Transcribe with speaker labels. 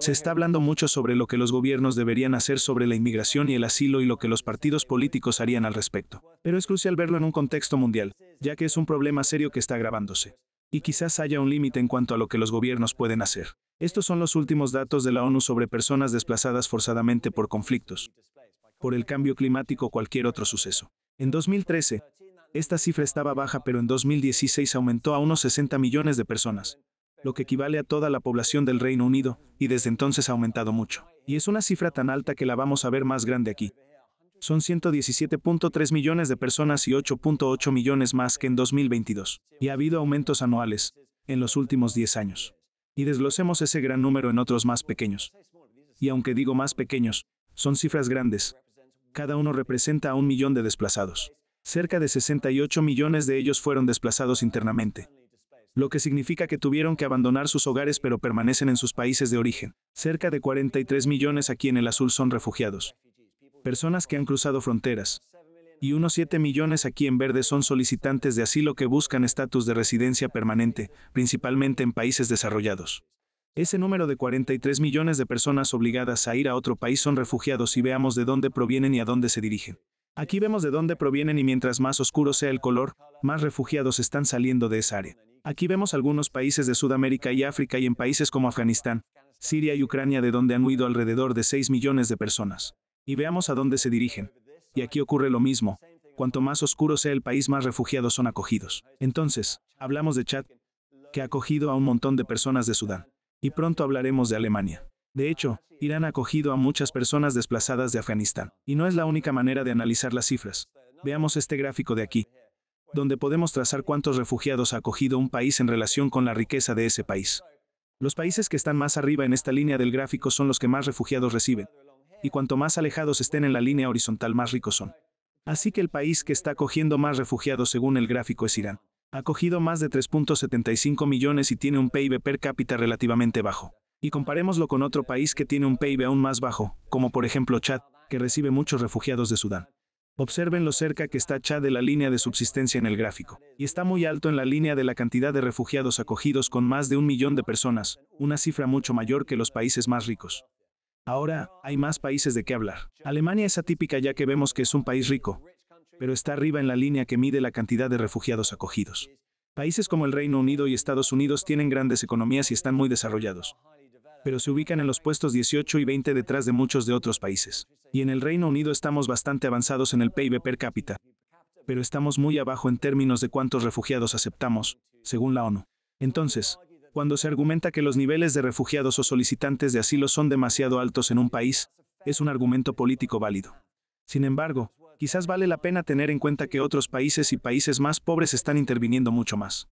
Speaker 1: Se está hablando mucho sobre lo que los gobiernos deberían hacer sobre la inmigración y el asilo y lo que los partidos políticos harían al respecto. Pero es crucial verlo en un contexto mundial, ya que es un problema serio que está agravándose. Y quizás haya un límite en cuanto a lo que los gobiernos pueden hacer. Estos son los últimos datos de la ONU sobre personas desplazadas forzadamente por conflictos, por el cambio climático o cualquier otro suceso. En 2013, esta cifra estaba baja pero en 2016 aumentó a unos 60 millones de personas, lo que equivale a toda la población del Reino Unido, y desde entonces ha aumentado mucho. Y es una cifra tan alta que la vamos a ver más grande aquí. Son 117.3 millones de personas y 8.8 millones más que en 2022. Y ha habido aumentos anuales en los últimos 10 años. Y desglosemos ese gran número en otros más pequeños. Y aunque digo más pequeños, son cifras grandes. Cada uno representa a un millón de desplazados. Cerca de 68 millones de ellos fueron desplazados internamente lo que significa que tuvieron que abandonar sus hogares pero permanecen en sus países de origen. Cerca de 43 millones aquí en el azul son refugiados. Personas que han cruzado fronteras. Y unos 7 millones aquí en verde son solicitantes de asilo que buscan estatus de residencia permanente, principalmente en países desarrollados. Ese número de 43 millones de personas obligadas a ir a otro país son refugiados y veamos de dónde provienen y a dónde se dirigen. Aquí vemos de dónde provienen y mientras más oscuro sea el color, más refugiados están saliendo de esa área. Aquí vemos algunos países de Sudamérica y África y en países como Afganistán, Siria y Ucrania de donde han huido alrededor de 6 millones de personas. Y veamos a dónde se dirigen. Y aquí ocurre lo mismo. Cuanto más oscuro sea el país, más refugiados son acogidos. Entonces, hablamos de Chad, que ha acogido a un montón de personas de Sudán. Y pronto hablaremos de Alemania. De hecho, Irán ha acogido a muchas personas desplazadas de Afganistán. Y no es la única manera de analizar las cifras. Veamos este gráfico de aquí donde podemos trazar cuántos refugiados ha acogido un país en relación con la riqueza de ese país. Los países que están más arriba en esta línea del gráfico son los que más refugiados reciben, y cuanto más alejados estén en la línea horizontal más ricos son. Así que el país que está acogiendo más refugiados según el gráfico es Irán. Ha acogido más de 3.75 millones y tiene un PIB per cápita relativamente bajo. Y comparémoslo con otro país que tiene un PIB aún más bajo, como por ejemplo Chad, que recibe muchos refugiados de Sudán. Observen lo cerca que está Chad de la línea de subsistencia en el gráfico, y está muy alto en la línea de la cantidad de refugiados acogidos con más de un millón de personas, una cifra mucho mayor que los países más ricos. Ahora, hay más países de qué hablar. Alemania es atípica ya que vemos que es un país rico, pero está arriba en la línea que mide la cantidad de refugiados acogidos. Países como el Reino Unido y Estados Unidos tienen grandes economías y están muy desarrollados, pero se ubican en los puestos 18 y 20 detrás de muchos de otros países. Y en el Reino Unido estamos bastante avanzados en el PIB per cápita, pero estamos muy abajo en términos de cuántos refugiados aceptamos, según la ONU. Entonces, cuando se argumenta que los niveles de refugiados o solicitantes de asilo son demasiado altos en un país, es un argumento político válido. Sin embargo, quizás vale la pena tener en cuenta que otros países y países más pobres están interviniendo mucho más.